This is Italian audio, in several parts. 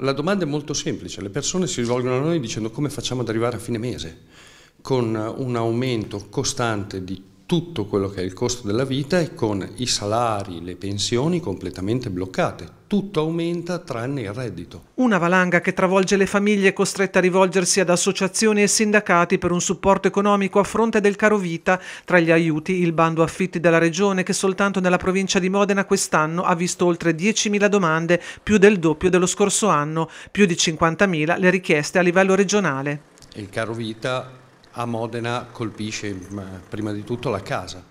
La domanda è molto semplice, le persone si rivolgono a noi dicendo come facciamo ad arrivare a fine mese, con eh, un aumento costante di tutto quello che è il costo della vita e con i salari, le pensioni completamente bloccate. Tutto aumenta tranne il reddito. Una valanga che travolge le famiglie costrette a rivolgersi ad associazioni e sindacati per un supporto economico a fronte del caro vita. Tra gli aiuti il bando affitti della regione che soltanto nella provincia di Modena quest'anno ha visto oltre 10.000 domande, più del doppio dello scorso anno, più di 50.000 le richieste a livello regionale. Il caro vita a Modena colpisce prima di tutto la casa,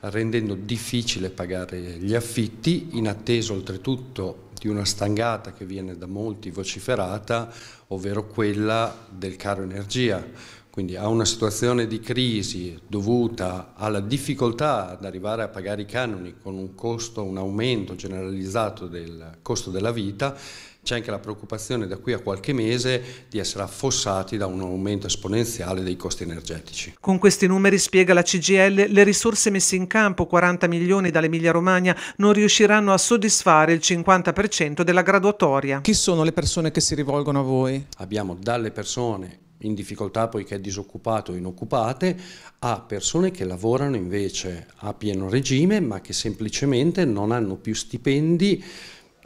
rendendo difficile pagare gli affitti, in attesa oltretutto di una stangata che viene da molti vociferata, ovvero quella del caro energia. Quindi a una situazione di crisi dovuta alla difficoltà ad arrivare a pagare i canoni con un costo, un aumento generalizzato del costo della vita, c'è anche la preoccupazione da qui a qualche mese di essere affossati da un aumento esponenziale dei costi energetici. Con questi numeri, spiega la CGL, le risorse messe in campo, 40 milioni dall'Emilia Romagna, non riusciranno a soddisfare il 50% della graduatoria. Chi sono le persone che si rivolgono a voi? Abbiamo dalle persone in difficoltà poiché disoccupate o inoccupate, a persone che lavorano invece a pieno regime ma che semplicemente non hanno più stipendi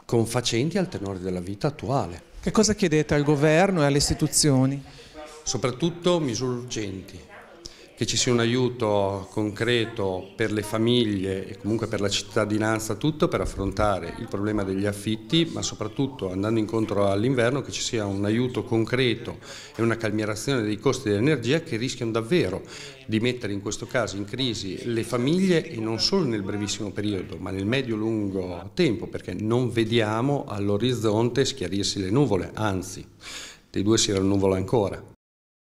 confacenti al tenore della vita attuale. Che cosa chiedete al governo e alle istituzioni? Soprattutto misure urgenti, che ci sia un aiuto concreto per le famiglie e comunque per la cittadinanza tutto per affrontare il problema degli affitti, ma soprattutto andando incontro all'inverno che ci sia un aiuto concreto e una calmierazione dei costi dell'energia che rischiano davvero di mettere in questo caso in crisi le famiglie e non solo nel brevissimo periodo, ma nel medio-lungo tempo, perché non vediamo all'orizzonte schiarirsi le nuvole, anzi, dei due si rannuvola ancora.